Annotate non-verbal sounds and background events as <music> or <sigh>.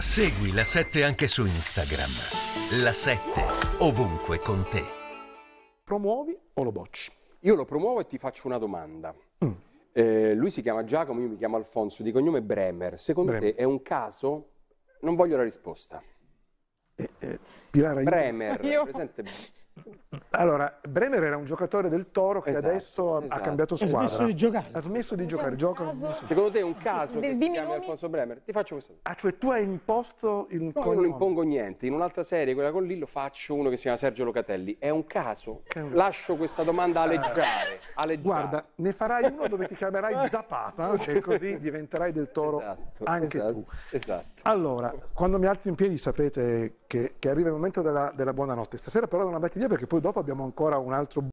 Segui la 7 anche su Instagram. La 7 ovunque con te. Promuovi o lo bocci? Io lo promuovo e ti faccio una domanda. Mm. Eh, lui si chiama Giacomo, io mi chiamo Alfonso, di cognome Bremer. Secondo Bremer. te è un caso? Non voglio la risposta. Eh, eh, Pilar, Bremer, <laughs> io... presente allora, Bremer era un giocatore del Toro che esatto, adesso esatto. ha cambiato squadra. Ha smesso di giocare. Ha smesso di giocare. Gioca... Caso... Secondo te è un caso del, che si chiami Alfonso Bremer? Ti faccio questa. Ah, cioè tu hai imposto il no, cognome. io non impongo niente. In un'altra serie, quella con Lillo, faccio uno che si chiama Sergio Locatelli. È un caso? un... Lascio questa domanda a leggere. Guarda, ne farai uno dove ti chiamerai <laughs> Zapata e così diventerai del Toro esatto, anche esatto, tu. Esatto. Allora, quando mi alzo in piedi sapete che, che arriva il momento della, della buonanotte. Stasera però non la metti via perché poi dopo abbiamo ancora un altro